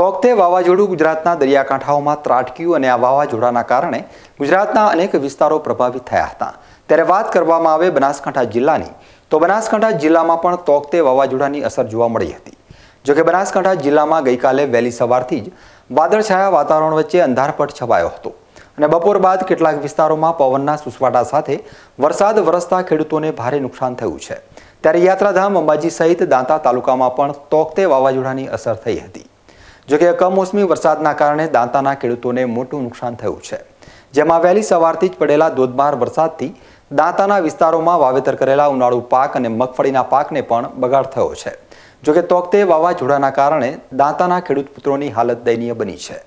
તોકતે વાવાઝોડું ગુજરાતના દરિયાકાંઠાઓમાં ત્રાટક્યું અને આ વાવાઝોડાના કારણે ગુજરાતના અનેક વિસ્તારો પ્રભાવિત થયા હતા ત્યારે વાત કરવામાં આવે બનાસકાંઠા જિલ્લાની તો બનાસકાંઠા જિલ્લામાં પણ તોકતે વાવાઝોડાની અસર જોવા મળી હતી જોકે બનાસકાંઠા જિલ્લામાં ગઈકાલે વહેલી સવારથી જ વાદળછાયા વાતાવરણ વચ્ચે અંધારપટ છવાયો હતો અને બપોર બાદ કેટલાક વિસ્તારોમાં પવનના સુસવાટા સાથે વરસાદ વરસતા ખેડૂતોને ભારે નુકસાન થયું છે ત્યારે યાત્રાધામ અંબાજી સહિત દાંતા તાલુકામાં પણ તોકતે વાવાઝોડાની અસર થઈ હતી જોકે કમોસમી વરસાદના કારણે દાંતાના ખેડૂતોને મોટું નુકસાન થયું છે જેમાં વહેલી સવારથી જ પડેલા ધોધમાર વરસાદથી દાંતાના વિસ્તારોમાં વાવેતર કરેલા ઉનાળુ પાક અને મગફળીના પાકને પણ બગાડ થયો છે જોકે તોકતે વાવાઝોડાના કારણે દાંતાના ખેડૂત પુત્રોની હાલત દયનીય બની છે